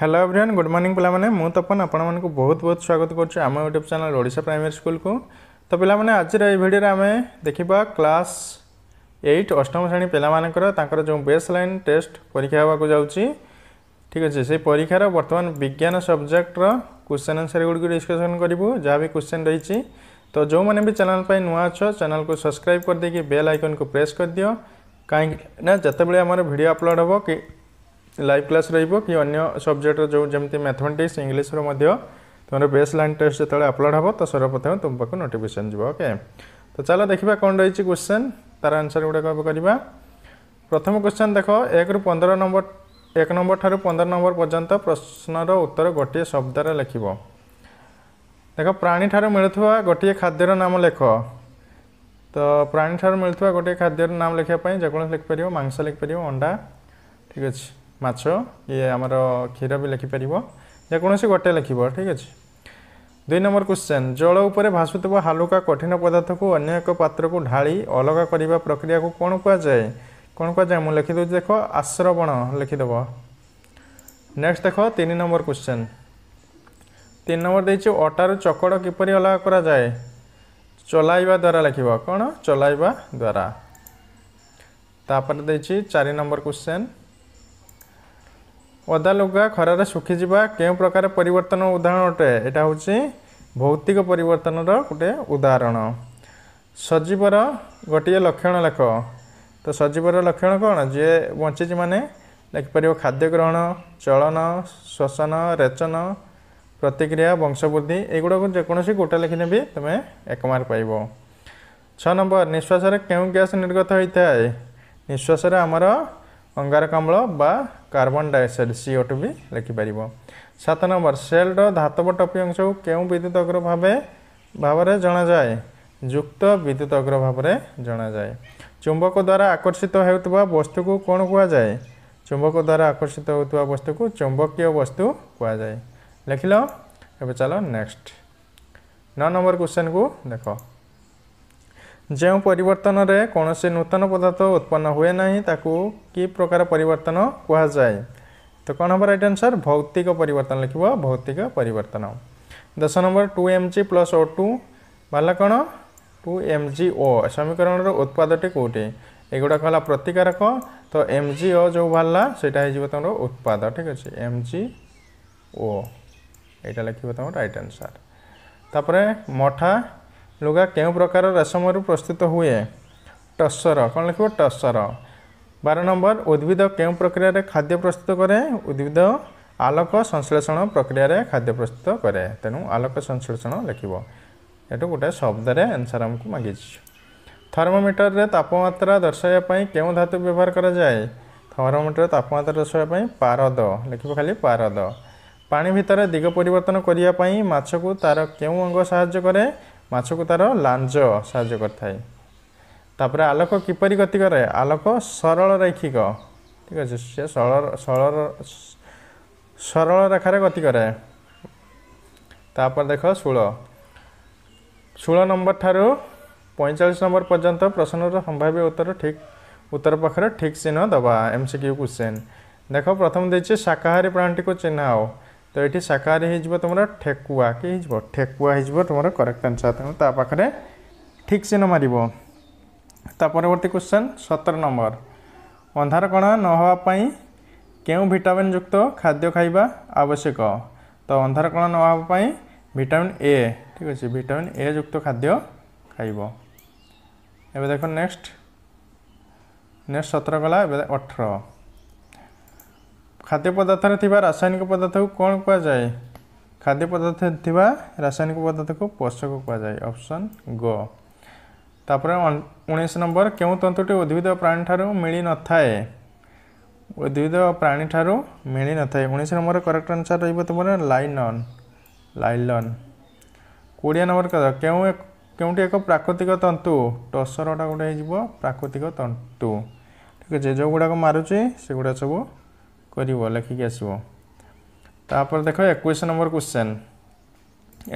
hello everyone good morning পিলামানে মু তপন আপনার বহুত বহুত স্বাগত করছি আমার YouTube channel Odisha primary school কু তো পিলামানে আজির এই ভিডিওরে আমি দেখিবা ক্লাস এইট অষ্টম শ্রেণী পিলামানকর তাঁকর যে বেস লাইন টেস্ট পরীক্ষা হওয়া যাচ্ছি ঠিক আছে সেই পরীক্ষার বর্তমান বিজ্ঞান সবজেক্টর কোশ্চেন আনসার গুড়ি ডিসকসন করবু যা বি কোশ্চেন রয়েছে তো যে বি চ্যানেল পাই নূয়া অছ চ্যানেল কু সবসক্রাইব করে বেল আইকন কু প্রেস করে দিও কাইকি না যেতবে আমার ভিডিও আপলোড হব কি ଲାଇଭ୍ କ୍ଲାସ୍ ରହିବ କି ଅନ୍ୟ ସବଜେକ୍ଟର ଯେଉଁ ଯେମିତି ମ୍ୟାଥମେଟିକ୍ସ ଇଂଲିଶର ମଧ୍ୟ ତୁମର ବେସ୍ ଲାଇନ୍ ଟେଷ୍ଟ ଯେତେବେଳେ ଅପଲୋଡ଼ ହେବ ତ ସର୍ବପ୍ରଥମେ ତୁମ ପାଖକୁ ନୋଟିଫିକେସନ୍ ଯିବ ଓକେ ତ ଚାଲ ଦେଖିବା କ'ଣ ରହିଛି କ୍ୱେଶ୍ଚନ୍ ତାର ଆନ୍ସର୍ ଗୁଡ଼ାକ କରିବା ପ୍ରଥମ କ୍ୱେଶ୍ଚନ୍ ଦେଖ ଏକରୁ ପନ୍ଦର ନମ୍ବର ଏକ ନମ୍ବର ଠାରୁ ପନ୍ଦର ନମ୍ବର ପର୍ଯ୍ୟନ୍ତ ପ୍ରଶ୍ନର ଉତ୍ତର ଗୋଟିଏ ଶବ୍ଦରେ ଲେଖିବ ଦେଖ ପ୍ରାଣୀଠାରୁ ମିଳୁଥିବା ଗୋଟିଏ ଖାଦ୍ୟର ନାମ ଲେଖ ତ ପ୍ରାଣୀଠାରୁ ମିଳୁଥିବା ଗୋଟିଏ ଖାଦ୍ୟର ନାମ ଲେଖିବା ପାଇଁ ଯେକୌଣସି ଲେଖିପାରିବ ମାଂସ ଲେଖିପାରିବ ଅଣ୍ଡା ଠିକ୍ ଅଛି ମାଛ ଇଏ ଆମର କ୍ଷୀର ବି ଲେଖିପାରିବ ଯେକୌଣସି ଗୋଟେ ଲେଖିବ ଠିକ୍ ଅଛି ଦୁଇ ନମ୍ବର କ୍ୱେଶ୍ଚନ୍ ଜଳ ଉପରେ ଭାସୁଥିବା ହାଲୁକା କଠିନ ପଦାର୍ଥକୁ ଅନ୍ୟ ଏକ ପାତ୍ରକୁ ଢାଳି ଅଲଗା କରିବା ପ୍ରକ୍ରିୟାକୁ କ'ଣ କୁହାଯାଏ କ'ଣ କୁହାଯାଏ ମୁଁ ଲେଖିଦେଉଛି ଦେଖ ଆଶ୍ରବଣ ଲେଖିଦେବ ନେକ୍ସଟ ଦେଖ ତିନି ନମ୍ବର କ୍ୱେଶ୍ଚନ୍ ତିନି ନମ୍ବର ଦେଇଛି ଅଟାରୁ ଚକଡ଼ କିପରି ଅଲଗା କରାଯାଏ ଚଲାଇବା ଦ୍ୱାରା ଲେଖିବ କ'ଣ ଚଲାଇବା ଦ୍ୱାରା ତାପରେ ଦେଇଛି ଚାରି ନମ୍ବର କ୍ୱେଶ୍ଚନ୍ ଅଦା ଲୁଗା ଖରାରେ ଶୁଖିଯିବା କେଉଁ ପ୍ରକାର ପରିବର୍ତ୍ତନ ଉଦାହରଣ ଅଟେ ଏଇଟା ହେଉଛି ଭୌତିକ ପରିବର୍ତ୍ତନର ଗୋଟିଏ ଉଦାହରଣ ସଜୀବର ଗୋଟିଏ ଲକ୍ଷଣ ଲେଖ ତ ସଜୀବର ଲକ୍ଷଣ କ'ଣ ଯିଏ ବଞ୍ଚିଛି ମାନେ ଲେଖିପାରିବ ଖାଦ୍ୟ ଗ୍ରହଣ ଚଳନ ଶ୍ଵସନ ରେଚନ ପ୍ରତିକ୍ରିୟା ବଂଶବୃଦ୍ଧି ଏଗୁଡ଼ାକୁ ଯେକୌଣସି ଗୋଟେ ଲେଖିଲେ ବି ତୁମେ ଏକ ମାର୍କ ପାଇବ ଛଅ ନମ୍ବର ନିଶ୍ୱାସରେ କେଉଁ ଗ୍ୟାସ୍ ନିର୍ଗତ ହୋଇଥାଏ ନିଶ୍ୱାସରେ ଆମର ଅଙ୍ଗାରକାମ୍ଳ ବା carbon dioxide C O two ଲେଖିପାରିବ ସାତ ନମ୍ବର ସେଲ୍ର ଧାତବ ଟପି ଅଂଶକୁ କେଉଁ ବିଦ୍ୟୁତ ଅଗ୍ର ଭାବେ ଭାବରେ ଜଣାଯାଏ ଯୁକ୍ତ ବିଦ୍ୟୁତ ଅଗ୍ର ଭାବରେ ଜଣାଯାଏ ଚୁମ୍ବକ ଦ୍ୱାରା ଆକର୍ଷିତ ହେଉଥିବା ବସ୍ତୁକୁ କ'ଣ କୁହାଯାଏ ଚୁମ୍ବକ ଦ୍ୱାରା ଆକର୍ଷିତ ହେଉଥିବା ବସ୍ତୁକୁ ଚୁମ୍ବକୀୟ ବସ୍ତୁ କୁହାଯାଏ ଲେଖିଲ ଏବେ ଚାଲ ନେକ୍ସଟ ନଅ ନମ୍ବର କ୍ୱେଶ୍ଚନକୁ ଦେଖ ଯେଉଁ ପରିବର୍ତ୍ତନରେ କୌଣସି ନୂତନ ପଦାର୍ଥ ଉତ୍ପନ୍ନ ହୁଏ ନାହିଁ ତାକୁ କି ପ୍ରକାର ପରିବର୍ତ୍ତନ କୁହାଯାଏ ତ କ'ଣ ହେବ ରାଇଟ୍ ଆନ୍ସର୍ ଭୌତିକ ପରିବର୍ତ୍ତନ ଲେଖିବ ଭୌତିକ ପରିବର୍ତ୍ତନ ଦଶ number two M G plus O two ବାହାରିଲା କ'ଣ ଟୁ ଏମ୍ ଜି ଓ ସମୀକରଣର ଉତ୍ପାଦଟି କେଉଁଠି ଏଗୁଡ଼ାକ ହେଲା ପ୍ରତିକାରକ ତ ଏମ୍ ଜି ଓ ଯେଉଁ ବାହାରିଲା ସେଇଟା ହେଇଯିବ ତୁମର ଉତ୍ପାଦ ଠିକ୍ ଅଛି ଏମ୍ ଜି ଓ ଏଇଟା ଲେଖିବ ତୁମର ରାଇଟ୍ ଆନ୍ସର୍ ତାପରେ ମଠା ଲୁଗା କେଉଁ ପ୍ରକାର ରେଶମରୁ ପ୍ରସ୍ତୁତ ହୁଏ ଟସର କ'ଣ ଲେଖିବ ଟସର ବାର ନମ୍ବର ଉଦ୍ଭିଦ କେଉଁ ପ୍ରକ୍ରିୟାରେ ଖାଦ୍ୟ ପ୍ରସ୍ତୁତ କରେ ଉଦ୍ଭିଦ ଆଲୋକ ସଂଶ୍ଳେଷଣ ପ୍ରକ୍ରିୟାରେ ଖାଦ୍ୟ ପ୍ରସ୍ତୁତ କରେ ତେଣୁ ଆଲୋକ ସଂଶ୍ଳେଷଣ ଲେଖିବ ଏଠୁ ଗୋଟିଏ ଶବ୍ଦରେ ଆନ୍ସର୍ ଆମକୁ ମାଗିଛି ଥର୍ମୋମିଟରରେ ତାପମାତ୍ରା ଦର୍ଶାଇବା ପାଇଁ କେଉଁ ଧାତୁ ବ୍ୟବହାର କରାଯାଏ ଥର୍ମୋମିଟରରେ ତାପମାତ୍ରା ଦର୍ଶାଇବା ପାଇଁ ପାରଦ ଲେଖିବ ଖାଲି ପାରଦ ପାଣି ଭିତରେ ଦିଗ ପରିବର୍ତ୍ତନ କରିବା ପାଇଁ ମାଛକୁ ତା'ର କେଉଁ ଅଙ୍ଗ ସାହାଯ୍ୟ କରେ ମାଛକୁ ତା'ର ଲାଞ୍ଜ ସାହାଯ୍ୟ କରିଥାଏ ତାପରେ ଆଲୋକ କିପରି ଗତି କରେ ଆଲୋକ ସରଳ ରେଖିକ ଠିକ ଅଛି ସେ ସରଳ ସରଳ ସରଳ ରେଖାରେ ଗତି କରେ ତାପରେ ଦେଖ ଷୋଳ ଷୋଳ ନମ୍ବର ଠାରୁ ପଇଁଚାଳିଶ ନମ୍ବର ପର୍ଯ୍ୟନ୍ତ ପ୍ରଶ୍ନର ସମ୍ଭାବ୍ୟ ଉତ୍ତର ଠିକ୍ ଉତ୍ତର ପାଖରେ ଠିକ୍ ଚିହ୍ନ ଦେବା ଏମ୍ ସି କ୍ୟୁ କ୍ୱେଶ୍ଚିନ୍ ଦେଖ ପ୍ରଥମ ଦେଇଛି ଶାକାହାରୀ ପ୍ରାଣୀଟିକୁ ଚିହ୍ନାଅ ତ ଏଠି ଶାକାହାରୀ ହେଇଯିବ ତୁମର ଠେକୁଆ କି ହେଇଯିବ ଠେକୁଆ ହେଇଯିବ ତୁମର କରେକ୍ଟ ଆନ୍ସର୍ ତେଣୁ ତା ପାଖରେ ଠିକ୍ ଚିହ୍ନ ମାରିବ ତା ପରବର୍ତ୍ତୀ କ୍ୱେଶ୍ଚନ୍ ସତର ନମ୍ବର ଅନ୍ଧାରକଣା ନ ହେବା ପାଇଁ କେଉଁ ଭିଟାମିନ୍ ଯୁକ୍ତ ଖାଦ୍ୟ ଖାଇବା ଆବଶ୍ୟକ ତ ଅନ୍ଧାରକଣା ନ ହେବା ପାଇଁ ଭିଟାମିନ୍ ଏ ଠିକ୍ ଅଛି ଭିଟାମିନ୍ ଏ ଯୁକ୍ତ ଖାଦ୍ୟ ଖାଇବ ଏବେ ଦେଖ ନେକ୍ସଟ ନେକ୍ସଟ ସତର ଗଲା ଏବେ ଅଠର ଖାଦ୍ୟ ପଦାର୍ଥରେ ଥିବା ରାସାୟନିକ ପଦାର୍ଥକୁ କ'ଣ କୁହାଯାଏ ଖାଦ୍ୟ ପଦାର୍ଥରେ ଥିବା ରାସାୟନିକ ପଦାର୍ଥକୁ ପୋଷକ କୁହାଯାଏ ଅପସନ୍ ଗ ତାପରେ ଉଣେଇଶ ନମ୍ବର କେଉଁ ତନ୍ତୁଟି ଉଦ୍ଭିଦ ପ୍ରାଣୀଠାରୁ ମିଳିନଥାଏ ଉଦ୍ଭିଦ ପ୍ରାଣୀଠାରୁ ମିଳିନଥାଏ ଉଣେଇଶ ନମ୍ବର କରେକ୍ଟ ଅନୁସାରେ ରହିବ ତୁମର ଲାଇନନ୍ ଲାଇଲନ୍ କୋଡ଼ିଏ ନମ୍ବର କଥା କେଉଁ କେଉଁଠି ଏକ ପ୍ରାକୃତିକ ତନ୍ତୁ ଟସରଟା ଗୋଟେ ହେଇଯିବ ପ୍ରାକୃତିକ ତନ୍ତୁ ଠିକ ଅଛି ଯେଉଁ ଗୁଡ଼ାକ ମାରୁଛି ସେଗୁଡ଼ା ସବୁ କରିବ ଲେଖିକି ଆସିବ ତାପରେ ଦେଖ ଏକୋଇଶ ନମ୍ବର କ୍ୱେଶ୍ଚନ୍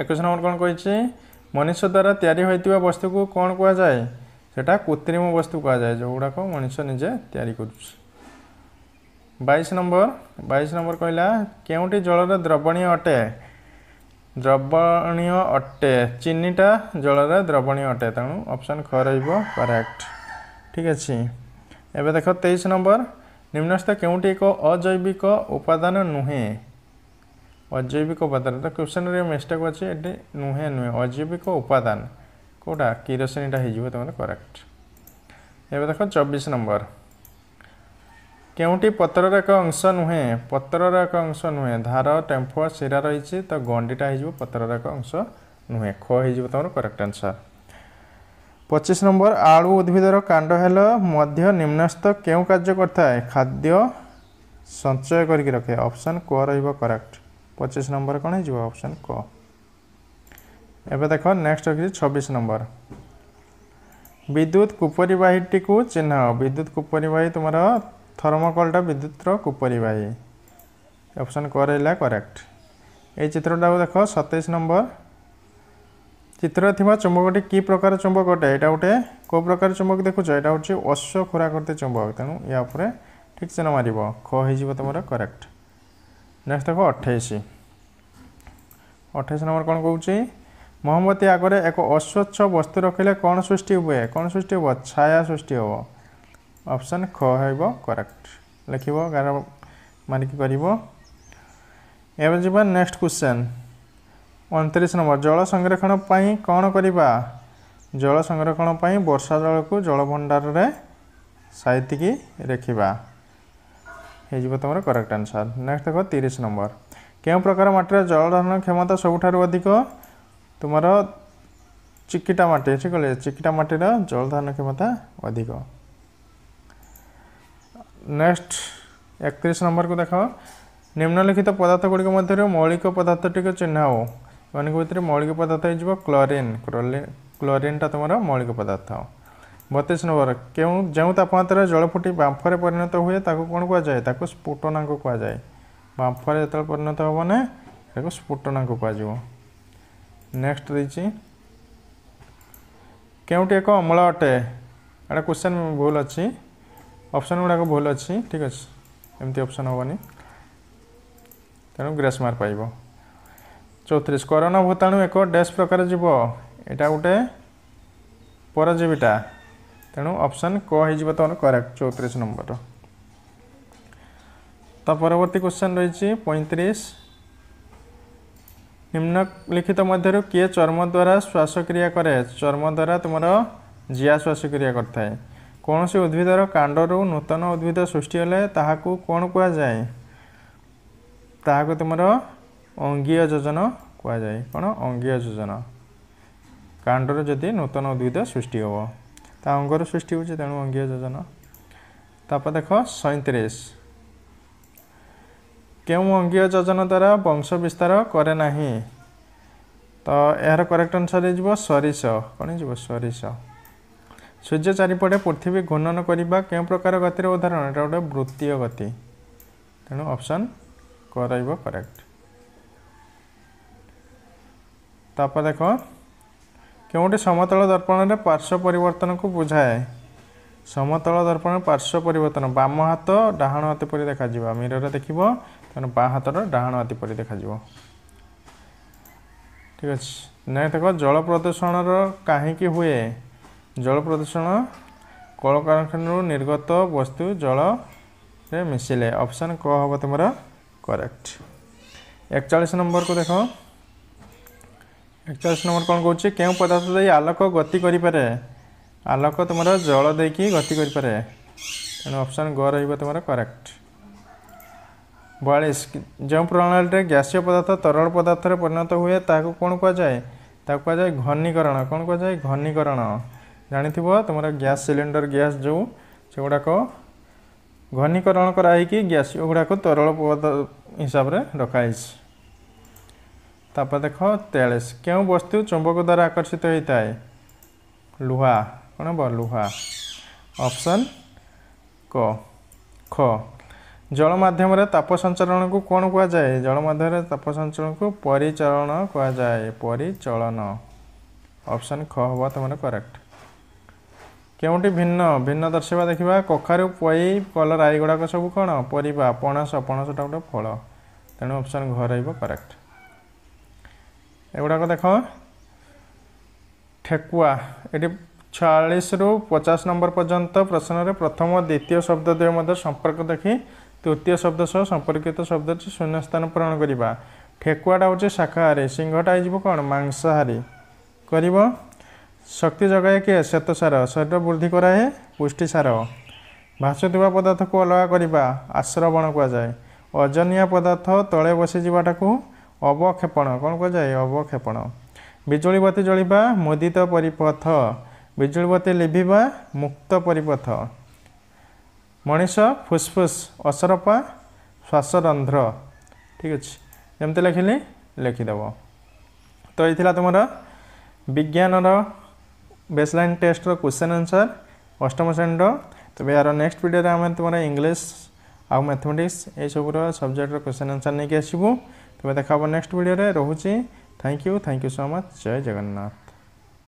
ଏକୋଇଶ ନମ୍ବର କ'ଣ କହିଛି ମଣିଷ ଦ୍ୱାରା ତିଆରି ହୋଇଥିବା ବସ୍ତୁକୁ କ'ଣ କୁହାଯାଏ ସେଟା କୃତ୍ରିମ ବସ୍ତୁ କୁହାଯାଏ ଯେଉଁଗୁଡ଼ାକ ମଣିଷ ନିଜେ ତିଆରି କରୁଛି বাইশ নম্বর বাইশ নম্বর কহিলা কেউটি জলর দ্রবণীয় অটে দ্রবণীয় অটে চিনিটা জলর দ্রবণীয় অটে তেমন অপশন খ রহব করেক্ট ঠিক আছে এবে দেখ তেইশ নম্বর নিম্নস্থ কেউটি এক অজৈবিক উপাদান নুহে অজৈবিক উপাদান তো কোশ্চেনরে মিস্টেক অছে এটি নুহে নুহে অজৈবিক উপাদান কোটা কিরোসিনটা হয়ে যাব তোমাদের করেক্ট এবার দেখো চব্বিশ নম্বর কেউটি পত্রর এক অংশ নুহে পত্রর এক অংশ নুহে ধার টেম্ফ শিরা রয়েছে তো গণ্ডিটা হয়ে যাব পত্রর এক অংশ নুহে খ হয়ে যাব তোমার করেক্ট আনসার পঁচিশ নম্বর আলু উদ্ভিদর কাণ্ড হেল মধ্য নিম্নস্থ কেউ কার্য করে খাদ্য সঞ্চয় করি রখে অপশন ক রহব করেক্ট পঁচিশ নম্বর কোণ হয়ে যাব অপশন ক এবে দেখ নেক্সট রয়েছে ছবিশ নম্বর বিদ্যুৎ কুপরিবাহীটি কু চিহ্ন বিদ্যুৎ কুপরিবাহী তোমার থর্মোকলটা বিদ্যুৎর কুপরিবাহী অপশন ক রহলা করেক্ট এই চিত্রটা দেখ সতেইশ নম্বর चित्र चुंबकटी कि प्रकार चुंबक अटे यहाँ गोटे को प्रकार चुंबक देखु यहाँ हूँ अश्व खोराकृति चुंबक तेणु या उपरे ठीक से न मार खीव तुम करेक्ट नेक्स्ट देख अठाई अठाई नंबर कौन कौच महम्मती आगे एक अस्वच्छ वस्तु रखिले कौन सृष्टि हुए कौन सृष्टि हे छाय सृष्टि हे अपसन ख हो करेक्ट लिख मारिक कर नेक्स्ट क्वेश्चन ଅଣତିରିଶ ନମ୍ବର ଜଳ ସଂରକ୍ଷଣ ପାଇଁ କ'ଣ କରିବା ଜଳ ସଂରକ୍ଷଣ ପାଇଁ ବର୍ଷା ଜଳକୁ ଜଳଭଣ୍ଡାରରେ ସାଇତିକି ରଖିବା ହେଇଯିବ ତୁମର କରେକ୍ଟ ଆନ୍ସର୍ ନେକ୍ସଟ ଦେଖ ତିରିଶ ନମ୍ବର କେଉଁ ପ୍ରକାର ମାଟିର ଜଳ ଧାରଣ କ୍ଷମତା ସବୁଠାରୁ ଅଧିକ ତୁମର ଚିକିଟା ମାଟି ଅଛି କହିଲେ ଚିକିଟା ମାଟିର ଜଳ ଧାରଣ କ୍ଷମତା ଅଧିକ ନେକ୍ସଟ ଏକତିରିଶ ନମ୍ବରକୁ ଦେଖ ନିମ୍ନଲିଖିତ ପଦାର୍ଥଗୁଡ଼ିକ ମଧ୍ୟରୁ ମୌଳିକ ପଦାର୍ଥଟିକୁ ଚିହ୍ନାଅ ଏମାନଙ୍କ ଭିତରେ ମୌଳିକ ପଦାର୍ଥ ହେଇଯିବ କ୍ଲୋରିନ୍ କ୍ଲୋରିନ୍ଟା ତୁମର ମୌଳିକ ପଦାର୍ଥ ବତିଶ ନମ୍ବର କେଉଁ ଯେଉଁ ତାପମାତ୍ରାରେ ଜଳ ଫୁଟି ବାମ୍ଫରେ ପରିଣତ ହୁଏ ତାକୁ କ'ଣ କୁହାଯାଏ ତାକୁ ସ୍ଫୁଟନାଙ୍କୁ କୁହାଯାଏ ବାମ୍ଫରେ ଯେତେବେଳେ ପରିଣତ ହେବ ମାନେ ତାକୁ ସ୍ଫୁଟନାଙ୍କୁ କୁହାଯିବ ନେକ୍ସଟ ଦେଇଛି କେଉଁଠି ଏକ ଅମ୍ଳ ଅଟେ ଏଇଟା କ୍ୱେଶ୍ଚନ୍ ଭୁଲ ଅଛି ଅପସନ୍ ଗୁଡ଼ାକ ଭୁଲ ଅଛି ଠିକ୍ ଅଛି ଏମିତି ଅପସନ୍ ହେବନି ତେଣୁ ଗ୍ରେସ୍ ମାର୍କ ପାଇବ চৌত্রিশ করোনা ভূতাণু এক ড্যাশ প্রকার জীব এটা গোটে পরজীবীটা তেণু অপশন ক হয়ে তোমার করেক্ট চৌত্রিশ নম্বর তা পরবর্তী কোশ্চেন রয়েছে পঁয়ত্রিশ নিম্নলিখিত মধ্যে কি চর্ম দ্বারা শ্বাসক্রিয়া করে চর্ম দ্বারা তোমার জিয়া শ্বাসক্রিয়া করে থাকে কোণী উদ্ভিদর কাণ্ডর নূতন উদ্ভিদ সৃষ্টি হলে তাহলে কোণ কুযায় তাহলে তোমার ଅଙ୍ଗୀୟ ଯୋଜନା କୁହାଯାଏ କ'ଣ ଅଙ୍ଗୀୟ ଯୋଜନା କାଣ୍ଡରେ ଯଦି ନୂତନ ଉଦ୍ଭିଦ ସୃଷ୍ଟି ହେବ ତା ଅଙ୍ଗର ସୃଷ୍ଟି ହେଉଛି ତେଣୁ ଅଙ୍ଗୀୟ ଯୋଜନା ତାପରେ ଦେଖ ସଇଁତିରିଶ କେଉଁ ଅଙ୍ଗୀୟ ଯୋଜନା ଦ୍ୱାରା ବଂଶ ବିସ୍ତାର କରେ ନାହିଁ ତ ଏହାର କରେକ୍ଟ ଅନୁସାରେ ହେଇଯିବ ସୋରିଷ କ'ଣ ହେଇଯିବ ସୋରିଷ ସୂର୍ଯ୍ୟ ଚାରିପଟେ ପୃଥିବୀ ଘୂର୍ଣ୍ଣନ କରିବା କେଉଁ ପ୍ରକାର ଗତିର ଉଦାହରଣ ଏଇଟା ଗୋଟେ ବୃତ୍ତୀୟ ଗତି ତେଣୁ ଅପସନ୍ କରାଇବ କରେକ୍ଟ ତାପରେ ଦେଖ କେଉଁଠି ସମତଳ ଦର୍ପଣରେ ପାର୍ଶ୍ୱ ପରିବର୍ତ୍ତନକୁ ବୁଝାଏ ସମତଳ ଦର୍ପଣ ପାର୍ଶ୍ୱ ପରିବର୍ତ୍ତନ ବାମ ହାତ ଡାହାଣ ହାତ ପରି ଦେଖାଯିବ ମିରରେ ଦେଖିବ ତେଣୁ ବାଁ ହାତର ଡାହାଣ ହାତ ପରି ଦେଖାଯିବ ଠିକ୍ ଅଛି ନାଇଁ ଦେଖ ଜଳ ପ୍ରଦୂଷଣର କାହିଁକି ହୁଏ ଜଳ ପ୍ରଦୂଷଣ କଳକାରଖାନାରୁ ନିର୍ଗତ ବସ୍ତୁ ଜଳରେ ମିଶିଲେ ଅପସନ୍ କ ହେବ ତୁମର କରେକ୍ଟ একচাশ নম্বর को দেখো একচাଳିশ নম্বর କ'ଣ କହୁଛି କେଉଁ ପଦାର୍ଥ ଦେଇ ଆଲୋକ ଗତି କରିପାରେ ଆଲୋକ ତୁମର ଜଳ ଦେଇକି ଗତି କରିପାରେ ତେଣୁ ଅପସନ୍ ଗ ରହିବ ତୁମର କରେକ୍ଟ ବୟାଳିଶ ଯେଉଁ ପ୍ରଣାଳୀରେ ଗ୍ୟାସୀୟ ପଦାର୍ଥ ତରଳ ପଦାର୍ଥରେ ପରିଣତ ହୁଏ ତାହାକୁ କ'ଣ କୁହାଯାଏ ତାକୁ କୁହାଯାଏ ଘନୀକରଣ କ'ଣ କୁହାଯାଏ ଘନୀକରଣ ଜାଣିଥିବ ତୁମର ଗ୍ୟାସ୍ ସିଲିଣ୍ଡର ଗ୍ୟାସ୍ ଯେଉଁ ସେଗୁଡ଼ାକ ଘନୀକରଣ କରାହେଇକି ଗ୍ୟାସୀୟ ଗୁଡ଼ାକ ତରଳ ପଦାର୍ଥ ହିସାବରେ ରଖାହେଇଛି ତାପରେ ଦେଖ ତେଳିଶ କେଉଁ ବସ୍ତୁ ଚୁମ୍ବକ ଦ୍ୱାରା ଆକର୍ଷିତ ହୋଇଥାଏ ଲୁହା କ'ଣ ହେବ ଲୁହା ଅପସନ୍ କ ଖ ଜଳ ମାଧ୍ୟମରେ ତାପ ସଞ୍ଚାଳନକୁ କ'ଣ କୁହାଯାଏ ଜଳ ମାଧ୍ୟମରେ ତାପ ସଞ୍ଚାଳନକୁ ପରିଚାଳନ କୁହାଯାଏ ପରିଚାଳନ ଅପସନ୍ ଖ ହେବ ତୁମର କରେକ୍ଟ କେଉଁଠି ଭିନ୍ନ ଭିନ୍ନ ଦର୍ଶିବା ଦେଖିବା କଖାରୁ ପୋଇ କଲରା ଏଗୁଡ଼ାକ ସବୁ କ'ଣ ପରିବା ପଣସ ପଣସଟା ଗୋଟେ ଫଳ ତେଣୁ ଅପସନ୍ ଘ ରହିବ କରେକ୍ଟ ଏଗୁଡ଼ାକ ଦେଖ ଠେକୁଆ ଏଠି ଛୟାଳିଶରୁ ପଚାଶ ନମ୍ବର ପର୍ଯ୍ୟନ୍ତ ପ୍ରଶ୍ନରେ ପ୍ରଥମ ଦ୍ୱିତୀୟ ଶବ୍ଦ ଦେହ ମଧ୍ୟରେ ସମ୍ପର୍କ ଦେଖି ତୃତୀୟ ଶବ୍ଦ ସହ ସମ୍ପର୍କିତ ଶବ୍ଦଟି ଶୂନ୍ୟସ୍ଥାନ ପୂରଣ କରିବା ଠେକୁଆଟା ହେଉଛି ଶାଖାହାରୀ ସିଂହଟା ହେଇଯିବ କ'ଣ ମାଂସାହାରୀ କରିବ ଶକ୍ତି ଯୋଗାଏ କିଏ ଶ୍ୱେତସାର ଶରୀର ବୃଦ୍ଧି କରାଏ ପୁଷ୍ଟିସାର ଭାସୁଥିବା ପଦାର୍ଥକୁ ଅଲଗା କରିବା ଆଶ୍ରବଣ କୁହାଯାଏ ଅଜନିଆ ପଦାର୍ଥ ତଳେ ବସିଯିବାଟାକୁ অবক্ষেপণ କ'ଣ କୁହାଯାଏ ଅବକ୍ଷେପଣ ବିଜୁଳି ବତି ଜଳିବା ମୁଦିତ ପରିପଥ ବିଜୁଳି ବତି ଲିଭିବା ମୁକ୍ତ ପରିପଥ ମଣିଷ ଫୁସ୍ଫୁସ୍ ଅସରପା ଶ୍ୱାସରନ୍ଧ୍ର ଠିକ୍ ଅଛି ଯେମିତି ଲେଖିଲି ଲେଖିଦେବ ତ ଏଇ ଥିଲା ତୁମର ବିଜ୍ଞାନର ବେସଲାଇନ୍ ଟେଷ୍ଟର କ୍ୱେଶ୍ଚନ୍ ଆନ୍ସର୍ ଅଷ୍ଟମ ଶ୍ରେଣୀର ତେବେ ଏହାର ନେକ୍ସଟ ଭିଡ଼ିଓରେ ଆମେ ତୁମର ଇଂଲିଶ ଆଉ ମ୍ୟାଥମେଟିକ୍ସ ଏସବୁର ସବଜେକ୍ଟର କ୍ୱେଶ୍ଚନ୍ ଆନ୍ସର୍ ନେଇକି ଆସିବୁ ତେବେ ଦେଖା ହେବ ନେକ୍ସଟ ଭିଡ଼ିଓରେ ରହୁଛି thank you thank you so much Jai Jagannath